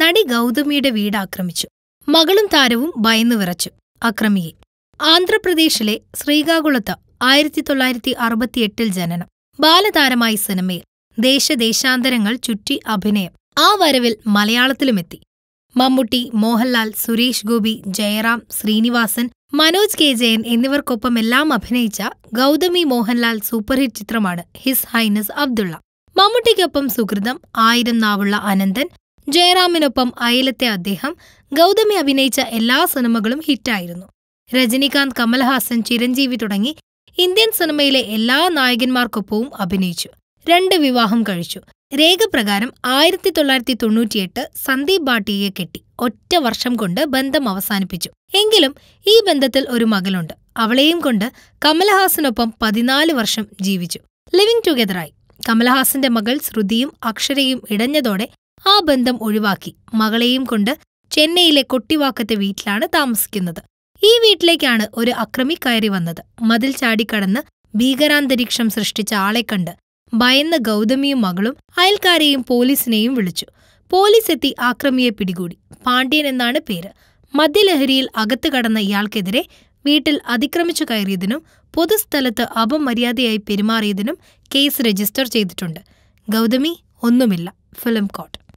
നടി ഗൗതമിയുടെ വീട് ആക്രമിച്ചു മകളും താരവും ഭയന്നു വിറച്ചു അക്രമിയെ ആന്ധ്രാപ്രദേശിലെ ശ്രീകാകുളത്ത് ആയിരത്തി തൊള്ളായിരത്തി അറുപത്തിയെട്ടിൽ ജനനം ബാലതാരമായി സിനിമയിൽ ദേശദേശാന്തരങ്ങൾ ചുറ്റി അഭിനയം ആ വരവിൽ മലയാളത്തിലുമെത്തി മമ്മൂട്ടി മോഹൻലാൽ സുരേഷ് ഗോപി ജയറാം ശ്രീനിവാസൻ മനോജ് കെ ജയൻ എന്നിവർക്കൊപ്പമെല്ലാം അഭിനയിച്ച ഗൗതമി മോഹൻലാൽ സൂപ്പർഹിറ്റ് ചിത്രമാണ് ഹിസ് ഹൈനസ് അബ്ദുള്ള മമ്മൂട്ടിക്കൊപ്പം സുഹൃതം ആയിരം നാവുള്ള അനന്തൻ ജയറാമിനൊപ്പം അയലത്തെ അദ്ദേഹം ഗൗതമി അഭിനയിച്ച എല്ലാ സിനിമകളും ഹിറ്റായിരുന്നു രജനീകാന്ത് കമൽഹാസൻ ചിരഞ്ജീവി തുടങ്ങി ഇന്ത്യൻ സിനിമയിലെ എല്ലാ നായകന്മാർക്കൊപ്പവും അഭിനയിച്ചു രണ്ട് വിവാഹം കഴിച്ചു രേഖപ്രകാരം ആയിരത്തി തൊള്ളായിരത്തി തൊണ്ണൂറ്റിയെട്ട് സന്ദീപ് ഭാട്ടിയെ കെട്ടി ഒറ്റ വർഷം കൊണ്ട് ബന്ധം അവസാനിപ്പിച്ചു എങ്കിലും ഈ ബന്ധത്തിൽ ഒരു മകളുണ്ട് അവളെയും കൊണ്ട് കമൽഹാസനൊപ്പം പതിനാല് വർഷം ജീവിച്ചു ലിവിംഗ് ടുഗെദറായി കമൽഹാസന്റെ മകൾ ശ്രുതിയും അക്ഷരയും ഇടഞ്ഞതോടെ ആ ബന്ധം ഒഴിവാക്കി മകളെയും കൊണ്ട് ചെന്നൈയിലെ കൊട്ടിവാക്കത്തെ വീട്ടിലാണ് താമസിക്കുന്നത് ഈ വീട്ടിലേക്കാണ് ഒരു അക്രമി കയറി വന്നത് മതിൽ ചാടിക്കടന്ന് ഭീകരാന്തരീക്ഷം സൃഷ്ടിച്ച ആളെ കണ്ട് ഭയന്ന ഗൗതമിയും മകളും അയൽക്കാരെയും പോലീസിനെയും വിളിച്ചു പോലീസ് എത്തി ആക്രമിയെ പിടികൂടി പാണ്ഡ്യൻ എന്നാണ് പേര് മദ്യലഹരിയിൽ അകത്തു കടന്ന ഇയാൾക്കെതിരെ വീട്ടിൽ അതിക്രമിച്ചു കയറിയതിനും പൊതുസ്ഥലത്ത് അപമര്യാദയായി പെരുമാറിയതിനും കേസ് രജിസ്റ്റർ ചെയ്തിട്ടുണ്ട് ഗൗതമി ഒന്നുമില്ല ഫിലിം കോട്ട്